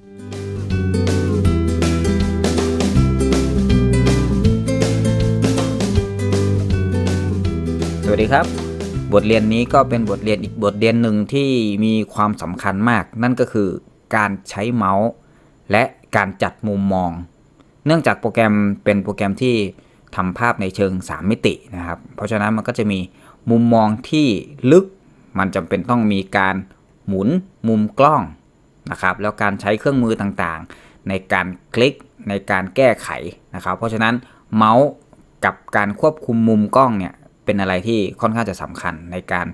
สวัสดีครับ บทเรียนนี้ก็เป็นบทเรียนอีกบทเรียนหนึ่งที่มีความสำคัญมาก นั่นก็คือการใช้เมาส์ และการจัดมุมมอง เนื่องจากโปรแกรมเป็นโปรแกรมที่ทำภาพในเชิง 3 มิตินะครับ เพราะฉะนั้นมันก็จะมีมุมมองที่ลึก มันจำเป็นต้องมีการหมุนมุมกล้องนะครับแล้วการใช้เครื่องมือต่างๆ ในการคลิกในการแก้ไขนะครับเพราะฉะนั้นเมาส์กับการควบคุมมุมกล้องเนี่ยเป็นอะไรที่ค่อนข้างจะสำคัญในการ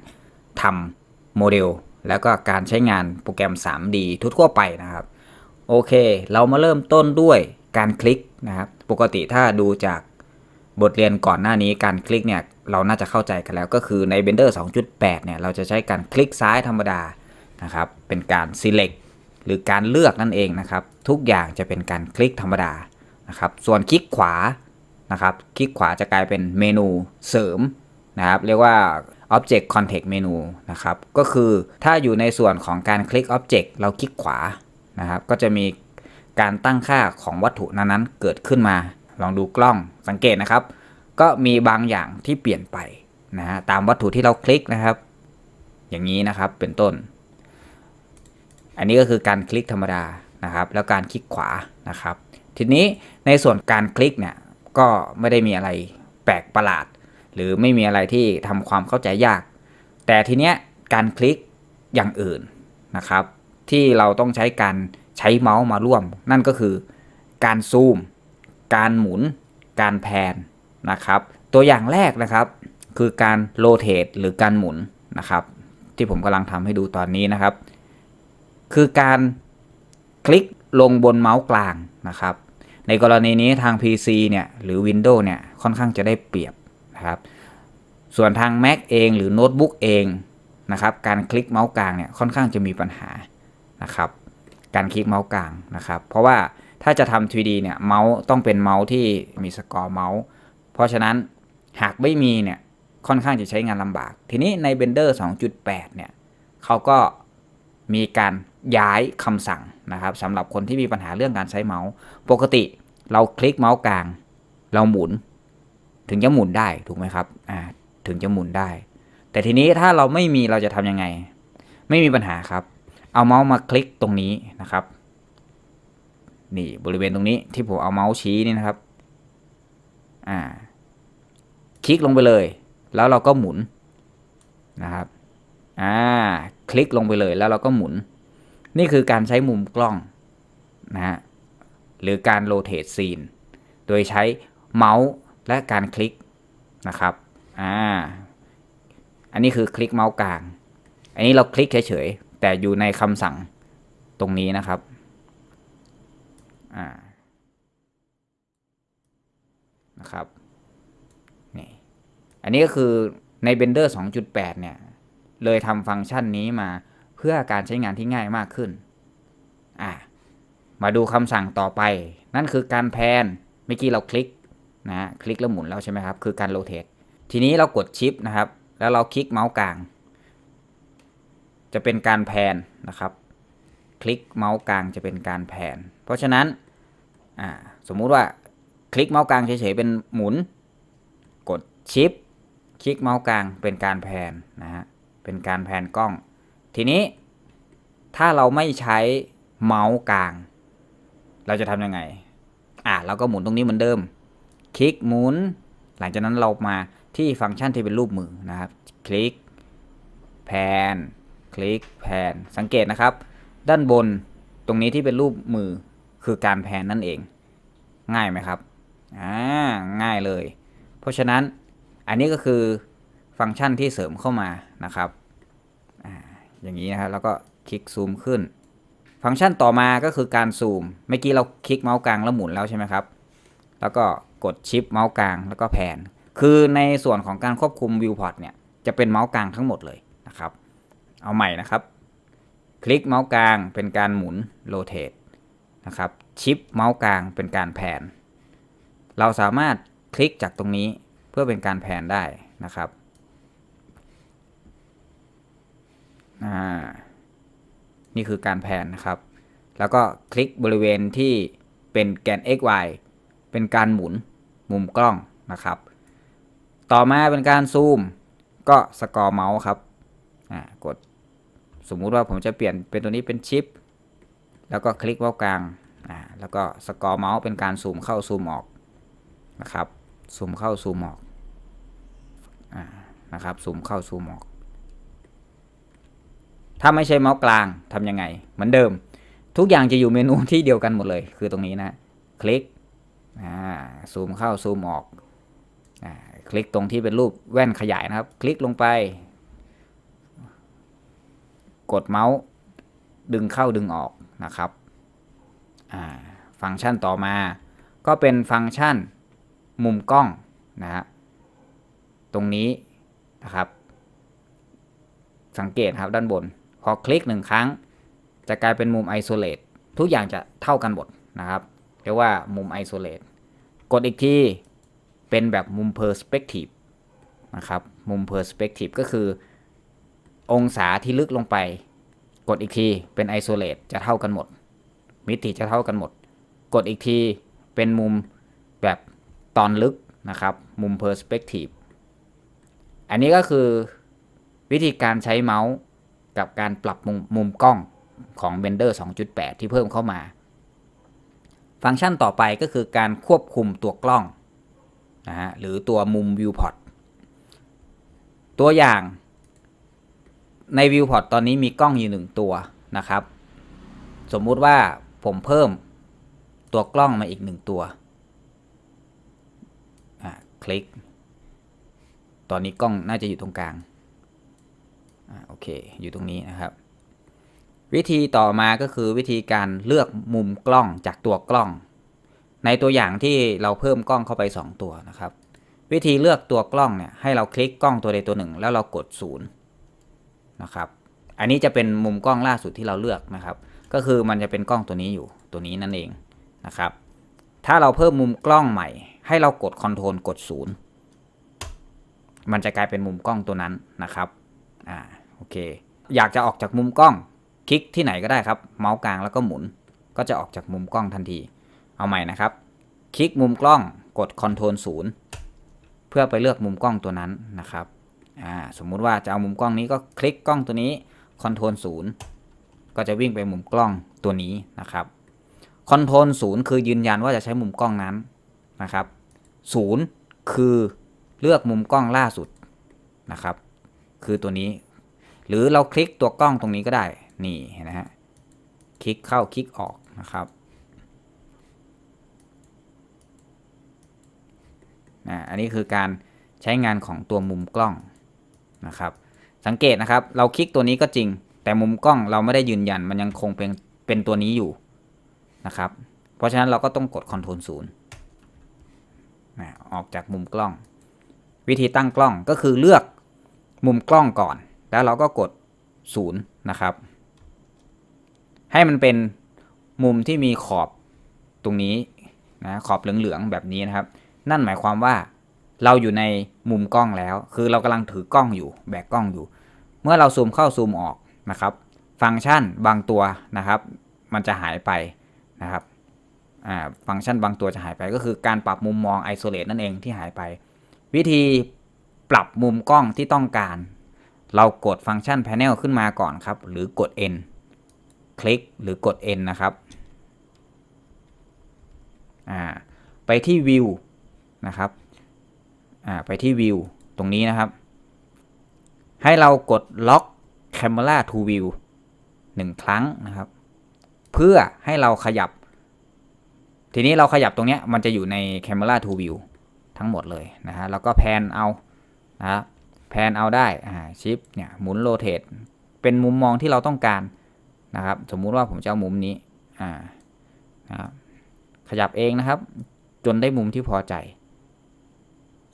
ทำโมเดล แล้วก็การใช้งานโปรแกรม 3D ทั่วไปนะครับโอเค เรามาเริ่มต้นด้วยการคลิกนะครับปกติถ้าดูจากบทเรียนก่อนหน้านี้ การคลิกเนี่ยเราน่าจะเข้าใจกันแล้วก็คือใน Blender 2.8 เนี่ย เราจะใช้การคลิกซ้ายธรรมดานะครับเป็นการ select หรือการเลือกนั่นเองนะครับ ทุกอย่างจะเป็นการคลิกธรรมดานะครับส่วนคลิกขวานะครับ คลิกขวาจะกลายเป็นเมนูเสริมนะครับเรียกว่า Object Context Menu นะครับก็คือถ้าอยู่ในส่วนของการคลิก Object เราคลิกขวานะครับก็จะมีการตั้งค่าของวัตถุนั้นๆ เกิดขึ้นมา ลองดูกล้องสังเกตนะครับ ก็มีบางอย่างที่เปลี่ยนไปนะฮะตามวัตถุที่เราคลิกนะครับ อย่างนี้นะครับเป็นต้นอันนี้ก็คือการคลิกธรรมดานะครับ แล้วการคลิกขวานะครับ ทีนี้ในส่วนการคลิกเนี่ยก็ไม่ได้มีอะไรแปลกประหลาด หรือไม่มีอะไรที่ทำความเข้าใจยาก แต่ทีเนี้ยการคลิกอย่างอื่นนะครับ ที่เราต้องใช้การใช้เมาส์มาร่วม นั่นก็คือการซูม การหมุน การแพนนะครับ ตัวอย่างแรกนะครับคือการโรเตทหรือการหมุนนะครับ ที่ผมกำลังทำให้ดูตอนนี้นะครับคือการคลิกลงบนเมาส์กลางนะครับในกรณีนี้ทาง PC เนี่ยหรือ Windows เนี่ยค่อนข้างจะได้เปรียบนะครับส่วนทาง Mac เอง หรือโน้ตบุ๊กเองนะครับการคลิกเมาส์กลางเนี่ยค่อนข้างจะมีปัญหานะครับการคลิกเมาส์กลางนะครับเพราะว่าถ้าจะทำ 3D เนี่ยเมาส์ต้องเป็นเมาส์ที่มีสกอร์เมาส์เพราะฉะนั้นหากไม่มีเนี่ยค่อนข้างจะใช้งานลำบาก ทีนี้ใน b e n d e r 2.8เนี่ยเขาก็มีการย้ายคำสั่งนะครับสำหรับคนที่มีปัญหาเรื่องการใช้เมาส์ปกติเราคลิกเมาส์กลาง เราหมุนถึงจะหมุนได้ถูกไหมครับอ่าถึง จะหมุนได้ แต่ทีนี้ถ้าเราไม่มีเราจะทำยังไง ไม่มีปัญหาครับ เอาเมาส์มาคลิกตรงนี้นะครับนี่บริเวณตรงนี้ที่ผมเอาเมาส์ชี้นี่นะครับอ่าคลิกลงไปเลย แล้วเราก็หมุนนะครับอ่าคลิกลงไปเลยแล้วเราก็หมุนนี่คือการใช้มุมกล้องนะฮะหรือการโรเตทซีน โดยใช้เมาส์และการคลิกนะครับอ่าอันนี้คือคลิกเมาส์กลาง อันนี้เราคลิกเฉยๆ แต่อยู่ในคำสั่งตรงนี้นะครับอ่านะครับนี่อันนี้ก็คือใน b น e n d e r 2.8 เนี่ย เลยทำฟังก์ชันนี้มาเพื่อการใช้งานที่ง่ายมากขึ้นอ่ามาดูคำสั่งต่อไป นั่นคือการแพนเมื่อกี้เราคลิกนะคลิกแล้วหมุนแล้วใช่ไหมครับ คือการโรเตททีนี้เรากดชิปนะครับ แล้วเราคลิกเมาส์กลาง จะเป็นการแพนนะครับ คลิกเมาส์กลางจะเป็นการแพนเพราะฉะนั้นสมมุติว่าคลิกเมาส์กลางเฉยๆเป็นหมุน กดชิป คลิกเมาส์กลางเป็นการแพนนะฮะ เป็นการแพนกล้องทีนี้ถ้าเราไม่ใช้เมาส์กลาง เราจะทำยังไงอ่ะเราก็หมุนตรงนี้เหมือนเดิม คลิกหมุนหลังจากนั้นเรามาที่ฟังก์ชันที่เป็นรูปมือนะครับ คลิกแผนคลิกแผนสังเกตนะครับ ด้านบนตรงนี้ที่เป็นรูปมือ คือการแผนนั่นเอง ง่ายไหมครับอ่าง่ายเลย เพราะฉะนั้นอันนี้ก็คือฟังก์ชันที่เสริมเข้ามานะครับอย่างนี้นะครับแล้วก็คลิกซูมขึ้นฟังก์ชันต่อมาก็คือการซูมเมื่อกี้เราคลิกเมาส์กลางแล้วหมุนแล้วใช่ไหมครับ แล้วก็กดชิป เมาส์กลาง แล้วก็แผนคือในส่วนของการควบคุมวิวพอร์ตเนี่ยจะเป็นเมาส์กลางทั้งหมดเลยนะครับ เอาใหม่นะครับ คลิกเมาส์กลางเป็นการหมุนโรเตทนะครับ ชิปเมาส์กลางเป็นการแผนเราสามารถคลิกจากตรงนี้เพื่อเป็นการแผนได้นะครับานี่คือการแผนนะครับ แล้วก็คลิกบริเวณที่เป็นแกน x y เป็นการหมุนมุมกล้องนะครับ ต่อมาเป็นการซูม ก็สกอร์เมาส์ครับกด สมมุติว่าผมจะเปลี่ยนเป็นตัวนี้เป็นชิป แล้วก็คลิกเ้ากลางแล้วก็สกอร์เมาส์เป็นการซูมเข้าซูมออกนะครับ ซูมเข้าซูมออกอนะครับ ซูมเข้าซูมออกถ้าไม่ใช่เมาส์กลางทํำยังไง เหมือนเดิม ทุกอย่างจะอยู่เมนูที่เดียวกันหมดเลย คือตรงนี้นะคลิกซูม เข้าซูมออกอคลิกตรงที่เป็นรูปแว่นขยายนะครับ คลิกลงไป กดเมาส์ดึงเข้าดึงออกนะครับฟังก์ชันต่อมา ก็เป็นฟังก์ชันมุมกล้องนะฮะตรงนี้นะครับสังเกตครับด้านบนพอคลิกหนึ่งครั้งจะกลายเป็นมุม isolate ทุกอย่างจะเท่ากันหมดนะครับเรียกว่ามุม isolate กดอีกทีเป็นแบบมุม perspective นะครับมุม perspective ก็คือองศาที่ลึกลงไป กดอีกทีเป็น isolate จะเท่ากันหมดมิติจะเท่ากันหมด กดอีกทีเป็นมุมแบบตอนลึกนะครับมุม perspective อันนี้ก็คือวิธีการใช้เมาส์กับการปรับมุมมมกล้องของ Blender 2.8 ที่เพิ่มเข้ามา ฟังก์ชันต่อไปก็คือการควบคุมตัวกล้องนะฮะหรือตัวมุม viewport ตัวอย่าง ใน viewport ตอนนี้มีกล้องอยู่หนึ่งตัวนะครับ สมมุติว่าผมเพิ่มตัวกล้องมาอีกหนึ่งตัว คลิก ตอนนี้กล้องน่าจะอยู่ตรงกลางโอเคอยู่ตรงนี้นะครับ วิธีต่อมาก็คือวิธีการเลือกมุมกล้องจากตัวกล้อง ในตัวอย่างที่เราเพิ่มกล้องเข้าไป 2 ตัวนะครับ วิธีเลือกตัวกล้องเนี่ยให้เราคลิกกล้องตัวใดตัวหนึ่ง แล้วเรากด0นะครับอันนี้จะเป็นมุมกล้องล่าสุดที่เราเลือกนะครับ ก็คือมันจะเป็นกล้องตัวนี้อยู่ตัวนี้นั่นเองนะครับ ถ้าเราเพิ่มมุมกล้องใหม่ให้เรากดคอนโทรลกด 0 มันจะกลายเป็นมุมกล้องตัวนั้นนะครับอ่าโอเคอยากจะออกจากมุมกล้อง คลิกที่ไหนก็ได้ครับ เมาส์กลางแล้วก็หมุน ก็จะออกจากมุมกล้องทันที เอาใหม่นะครับ คลิกมุมกล้องกด Ctrl 0เพื่อไปเลือกมุมกล้องตัวนั้นนะครับ สมมุติว่าจะเอามุมกล้องนี้ก็คลิกกล้องตัวนี้ Ctrl 0ก็จะวิ่งไปมุมกล้องตัวนี้นะครับ Ctrl 0คือยืนยันว่าจะใช้มุมกล้องนั้นนะครับ0คือเลือกมุมกล้องล่าสุดนะครับ คือตัวนี้หรือเราคลิกตัวกล้องตรงนี้ก็ได้ นี่นะฮะ คลิกเข้าคลิกออกนะครับนะอันนี้คือการใช้งานของตัวมุมกล้องนะครับ สังเกตนะครับเราคลิกตัวนี้ก็จริง แต่มุมกล้องเราไม่ได้ยืนยันมันยังคงเป็นเป็นตัวนี้อยู่นะครับ เพราะฉะนั้นเราก็ต้องกด Ctrl 0นะออกจากมุมกล้อง วิธีตั้งกล้องก็คือเลือกมุมกล้องก่อนแล้วเราก็กด0นะครับ ให้มันเป็นมุมที่มีขอบตรงนี้นะขอบเหลืองๆแบบนี้นะครับ นั่นหมายความว่าเราอยู่ในมุมกล้องแล้ว คือเรากำลังถือกล้องอยู่แบกกล้องอยู่ เมื่อเราซูมเข้าซูมออกนะครับ ฟังก์ชันบางตัวนะครับ มันจะหายไปนะครับฟังก์ชันบางตัวจะหายไป ก็คือการปรับมุมมองไอโซเลตนั่นเองที่หายไป วิธีปรับมุมกล้องที่ต้องการเรากดฟังก์ชัน panel ขึ้นมาก่อนครับ หรือกด n คลิก หรือกด n นะครับ ไปที่ view นะครับไปที่ view ตรงนี้นะครับ ให้เรากดล็อก camera to view 1ครั้งนะครับ เพื่อให้เราขยับ ทีนี้เราขยับตรงนี้ มันจะอยู่ใน camera to view ทั้งหมดเลยนะฮะแล้วก็แพนเอานะครับแพนเอา ได้ชิปเนี่ยหมุนโรเทตเป็นมุมมองที่เราต้องการ นะ ครับ สมมุติว่าผมจะเอามุมนี้อ่านะครับขยับเองนะครับ จนได้มุมที่พอใจ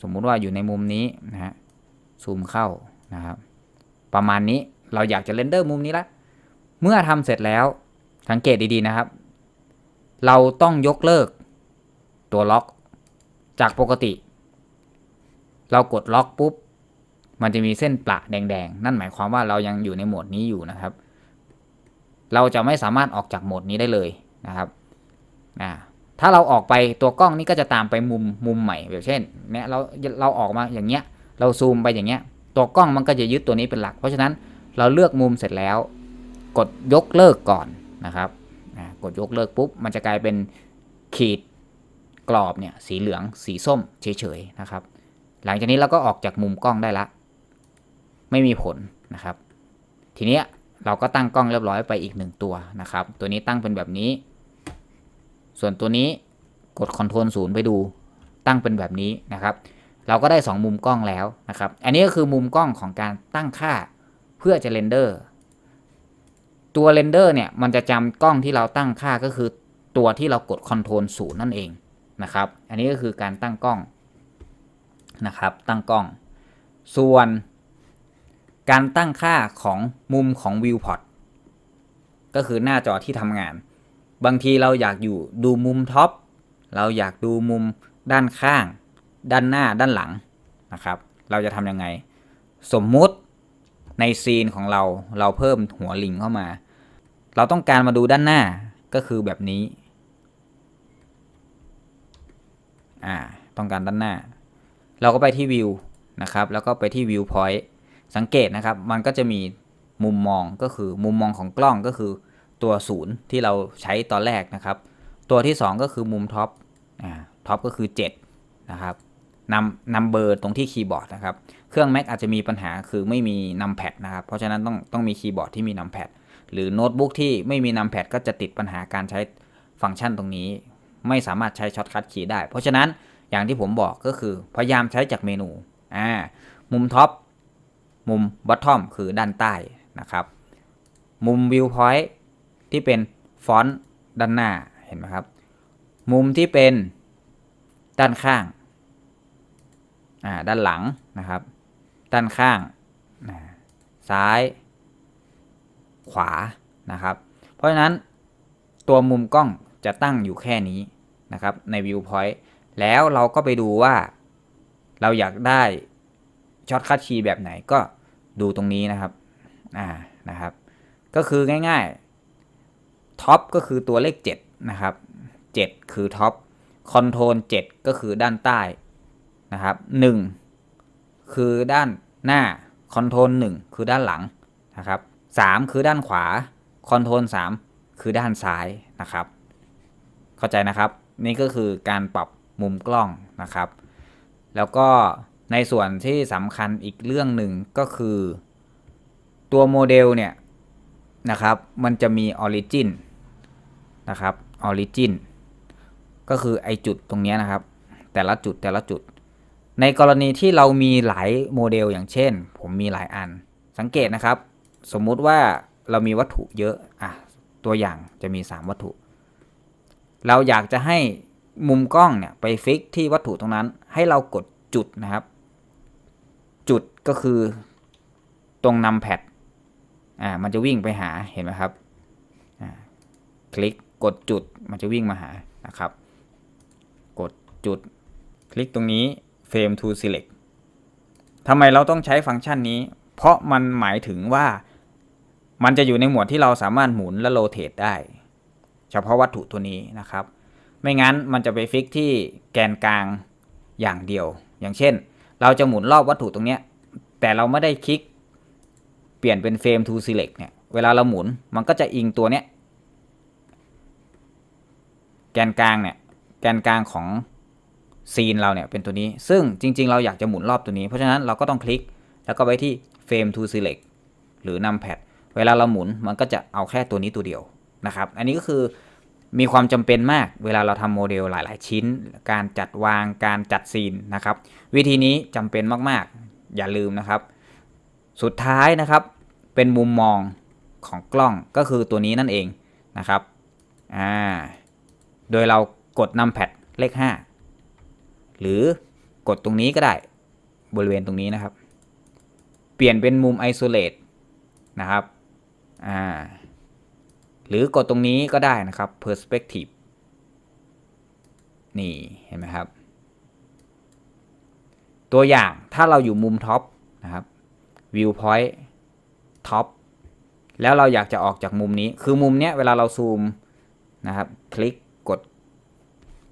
สมมุติว่าอยู่ในมุมนี้ นะฮะซูมเข้า นะ ครับประมาณนี้เราอยากจะเรนเดอร์มุมนี้ละเมื่อทำเสร็จแล้วสังเกตดีๆนะครับ เราต้องยกเลิกตัวล็อกจากปกติ เรากดล็อกปุ๊บมันจะมีเส้นประแดง ๆ นั่นหมายความว่าเรายังอยู่ในโหมดนี้อยู่นะครับ เราจะไม่สามารถออกจากโหมดนี้ได้เลยนะครับนะถ้าเราออกไปตัวกล้องนี้ก็จะตามไปมุมมุมใหม่แบบเช่นเนี่ยเราเราออกมาอย่างเงี้ย เราซูมไปอย่างเงี้ย ตัวกล้องมันก็จะยึดตัวนี้เป็นหลัก เพราะฉะนั้นเราเลือกมุมเสร็จแล้ว กดยกเลิกก่อนนะครับ กดยกเลิกปุ๊บ มันจะกลายเป็นขีดกรอบเนี่ยสีเหลือง สีส้มเฉยๆนะครับ หลังจากนี้เราก็ออกจากมุมกล้องได้ละไม่มีผลนะครับ ทีนี้เราก็ตั้งกล้องเรียบร้อยไปอีกหนึ่งตัวนะครับ ตัวนี้ตั้งเป็นแบบนี้ ส่วนตัวนี้กดคอนโทรลศูนย์ไปดู ตั้งเป็นแบบนี้นะครับ เราก็ได้ 2 มุมกล้องแล้วนะครับ อันนี้ก็คือมุมกล้องของการตั้งค่าเพื่อจะเรนเดอร์ ตัวเรนเดอร์เนี่ย มันจะจำกล้องที่เราตั้งค่าก็คือตัวที่เรากดคอนโทรลศูนย์นั่นเองนะครับ อันนี้ก็คือการตั้งกล้องนะครับ ตั้งกล้อง ส่วนการตั้งค่าของมุมของวิวพอตก็คือหน้าจอที่ทำงาน บางทีเราอยากอยู่ดูมุมท็อป เราอยากดูมุมด้านข้าง ด้านหน้าด้านหลังนะครับ เราจะทำยังไง สมมุติในซีนของเราเราเพิ่มหัวลิงเข้ามา เราต้องการมาดูด้านหน้าก็คือแบบนี้อ่าต้องการด้านหน้า เราก็ไปที่วิวนะครับแล้วก็ไปที่วิวพอยต์สังเกตนะครับ มันก็จะมีมุมมองก็คือมุมมองของกล้องก็คือตัวศูนย์ที่เราใช้ตอนแรกนะครับตัวที่ 2 ก็คือมุมท็อปท็อปก็คือ 7นะครับนำนำเบอร์ตรงที่คีย์บอร์ดนะครับเครื่อง Mac อาจจะมีปัญหาคือไม่มีนำแพดนะครับเพราะฉะนั้นต้องต้องมีคีย์บอร์ดที่มีนำแพดหรือโน้ตบุ๊กที่ไม่มีนำแพดก็จะติดปัญหาการใช้ฟังก์ชันตรงนี้ ไม่สามารถใช้ช็อตคัทคีย์ได้เพราะฉะนั้นอย่างที่ผมบอกก็คือพยายามใช้จากเมนูอ่ามุมท็อปมุมบัตทอมคือด้านใต้นะครับ มุมวิวพอย i ์ที่เป็นฟอนต์ด้านหน้าเห็นไหมครับมุมที่เป็นด้านข้างาด้านหลังนะครับ ด้านข้าง ซ้าย ขวานะครับ เพราะฉะนั้นตัวมุมกล้องจะตั้งอยู่แค่นี้นะครับในวิวพอย i ์แล้วเราก็ไปดูว่าเราอยากได้ช็อตคัดคีย์แบบไหนก็ดูตรงนี้นะครับอ่านะครับก็คือง่ายๆท็อปก็คือตัวเลข 7 นะครับ 7 คือท็อปคอนโทรล7ก็คือด้านใต้นะครับ 1 คือด้านหน้าคอนโทรล1คือด้านหลังนะครับ 3 คือด้านขวาคอนโทรล3คือด้านซ้ายนะครับ เข้าใจนะครับ นี่ก็คือการปรับมุมกล้องนะครับ แล้วก็ในส่วนที่สำคัญอีกเรื่องหนึ่งก็คือตัวโมเดลเนี่ยนะครับ มันจะมีออริจินนะครับออริจินก็คือไอจุดตรงนี้นะครับแต่ละจุดแต่ละจุด ในกรณีที่เรามีหลายโมเดลอย่างเช่น ผมมีหลายอัน สังเกตนะครับ สมมุติว่าเรามีวัตถุเยอะอ่ะตัวอย่างจะมี 3 วัตถุ เราอยากจะให้มุมกล้องเนี่ยไปฟิกที่วัตถุตรงนั้นให้เรากดจุดนะครับก็คือตรงนำแพดอ่า มันจะวิ่งไปหา เห็นไหมครับ อ่า คลิกกดจุด มันจะวิ่งมาหานะครับ กดจุด คลิกตรงนี้ frame to select ทำไมเราต้องใช้ฟังก์ชันนี้ เพราะมันหมายถึงว่า มันจะอยู่ในหมวดที่เราสามารถหมุนและโรเตทได้ เฉพาะวัตถุตัวนี้นะครับ ไม่งั้นมันจะไปฟิกที่แกนกลางอย่างเดียว อย่างเช่น เราจะหมุนรอบวัตถุตรงเนี้ยแต่เราไม่ได้คลิกเปลี่ยนเป็นเฟรม to select เนี่ย เวลาเราหมุนมันก็จะอิงตัวเนี้ยแกนกลางเนี่ย แกนกลางของซีนเราเนี่ยเป็นตัวนี้ ซึ่งจริงๆ เราอยากจะหมุนรอบตัวนี้ เพราะฉะนั้นเราก็ต้องคลิกแล้วก็ไปที่เฟรม to select หรือนำแพดเวลาเราหมุน มันก็จะเอาแค่ตัวนี้ตัวเดียวนะครับ อันนี้ก็คือมีความจำเป็นมาก เวลาเราทำโมเดลหลายๆ ชิ้น การจัดวางการจัดซีนนะครับ วิธีนี้จำเป็นมากอย่าลืมนะครับ สุดท้ายนะครับ เป็นมุมมองของกล้องก็คือตัวนี้นั่นเองนะครับอ่าโดยเรากดนำแพดเลข5 หรือกดตรงนี้ก็ได้บริเวณตรงนี้นะครับเปลี่ยนเป็นมุม isolate นะครับอ่าหรือกดตรงนี้ก็ได้นะครับ perspective นี่เห็นไหมครับตัวอย่างถ้าเราอยู่มุมท็อปนะครับวิวพอยต์ท็อปแล้วเราอยากจะออกจากมุมนี้คือมุมเนี้ย เวลาเราซูมนะครับ คลิกกด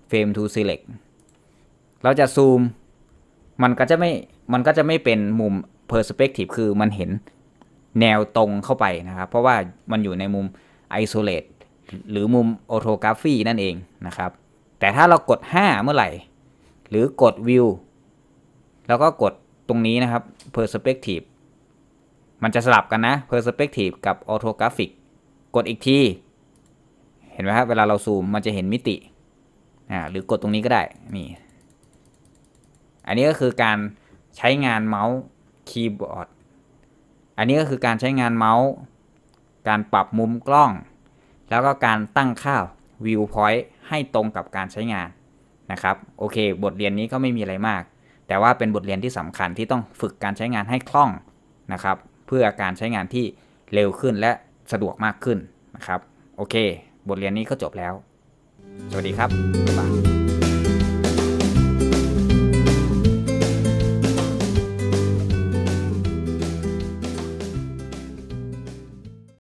เฟรมทูซีเล็กเราจะซูมมันก็จะไม่มันก็จะไม่เป็นมุมเพอร์สเปกทีฟคือมันเห็นแนวตรงเข้าไปนะครับ เพราะว่ามันอยู่ในมุมไอโซเลตหรือมุมออโทกราฟีนั่นเองนะครับ แต่ถ้าเรากด 5 เมื่อไหร่ หรือกดวิวแล้วก็กดตรงนี้นะครับ perspective มันจะสลับกันนะ perspective กับ orthographic กดอีกทีเห็นไหมครับเวลาเราซูมมันจะเห็นมิติอ่าหรือกดตรงนี้ก็ได้นี่อันนี้ก็คือการใช้งานเมาส์คีย์บอร์ดอันนี้ก็คือการใช้งานเมาส์ การปรับมุมกล้อง แล้วก็การตั้งค่า viewpoint ให้ตรงกับการใช้งานนะครับโอเคบทเรียนนี้ก็ไม่มีอะไรมากแต่ว่าเป็นบทเรียนที่สำคัญที่ต้องฝึกการใช้งานให้คล่องนะครับ เพื่อการใช้งานที่เร็วขึ้นและสะดวกมากขึ้นนะครับ โอเค บทเรียนนี้ก็จบแล้ว สวัสดีครับ บ๊ายบาย